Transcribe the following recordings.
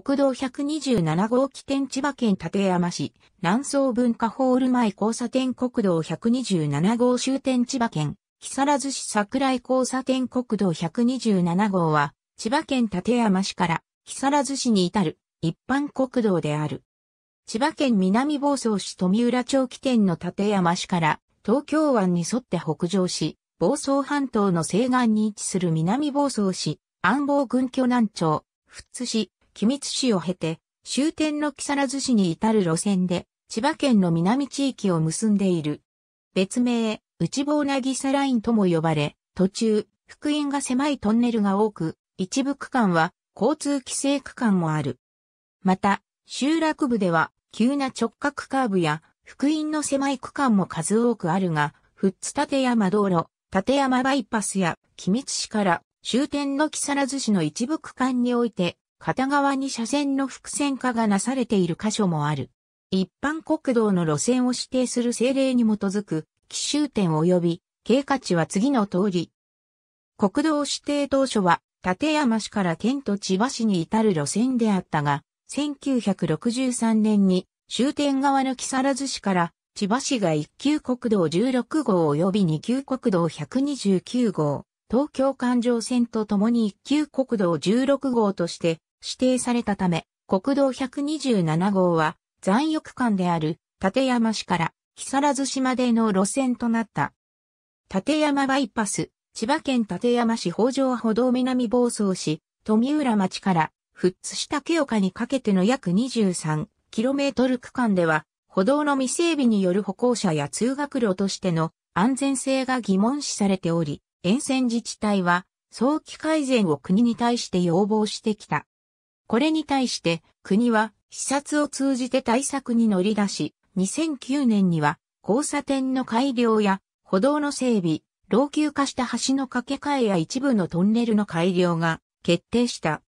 国道127号起点千葉県館山市、南総文化ホール前交差点国道127号終点千葉県、木更津市桜井交差点国道127号は、千葉県館山市から木更津市に至る一般国道である。千葉県南房総市富浦町起点の館山市から東京湾に沿って北上し、房総半島の西岸に位置する南房総市、安房郡巨南町、富津市、君津市を経て、終点の木更津市に至る路線で、千葉県の南地域を結んでいる。別名、内房なぎさラインとも呼ばれ、途中、福音が狭いトンネルが多く、一部区間は交通規制区間もある。また、集落部では、急な直角カーブや、福音の狭い区間も数多くあるが、富津立山道路、立山バイパスや、君津市から終点の木更津市の一部区間において、片側に車線の複線化がなされている箇所もある。一般国道の路線を指定する政令に基づく、奇襲点及び、経過値は次の通り。国道指定当初は、立山市から県と千葉市に至る路線であったが、1963年に終点側の木更津市から千葉市が1級国道16号及び2級国道129号、東京環状線とともに1級国道16号として指定されたため、国道127号は残翼間である立山市から木更津市までの路線となった。立山バイパス、千葉県立山市北条歩道南房総市、富浦町から富津市竹岡にかけての約 23km 区間では、歩道の未整備による歩行者や通学路としての安全性が疑問視されており、沿線自治体は早期改善を国に対して要望してきた。これに対して国は視察を通じて対策に乗り出し、2009年には交差点の改良や歩道の整備、老朽化した橋の架け替えや一部のトンネルの改良が決定した。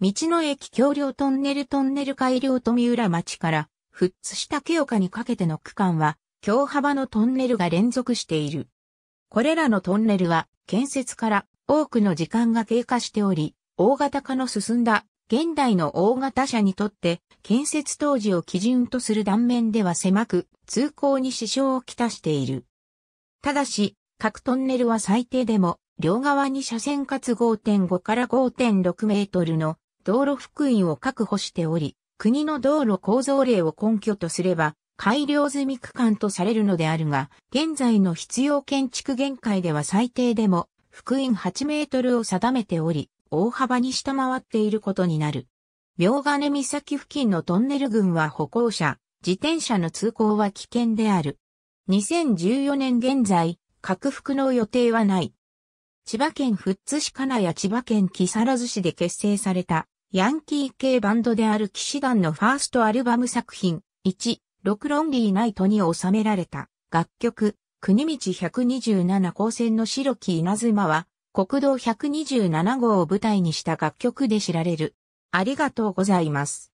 道の駅橋梁トンネルトンネル改良富浦町から富津した清岡にかけての区間は、橋幅のトンネルが連続している。これらのトンネルは建設から多くの時間が経過しており、大型化の進んだ現代の大型車にとって、建設当時を基準とする断面では狭く、通行に支障をきたしている。ただし、各トンネルは最低でも、両側に車線かつ5.5から5.6メートルの道路福音を確保しており、国の道路構造例を根拠とすれば、改良済み区間とされるのであるが、現在の必要建築限界では最低でも、福音8メートルを定めており、大幅に下回っていることになる。妙金岬付近のトンネル群は歩行者、自転車の通行は危険である。2014年現在、拡幅の予定はない。千葉県富津市金谷千葉県木更津市で結成された、ヤンキー系バンドである騎士団のファーストアルバム作品、1、クロンリーナイトに収められた、楽曲、国道127光線の白木稲妻は、国道127号を舞台にした楽曲で知られる。ありがとうございます。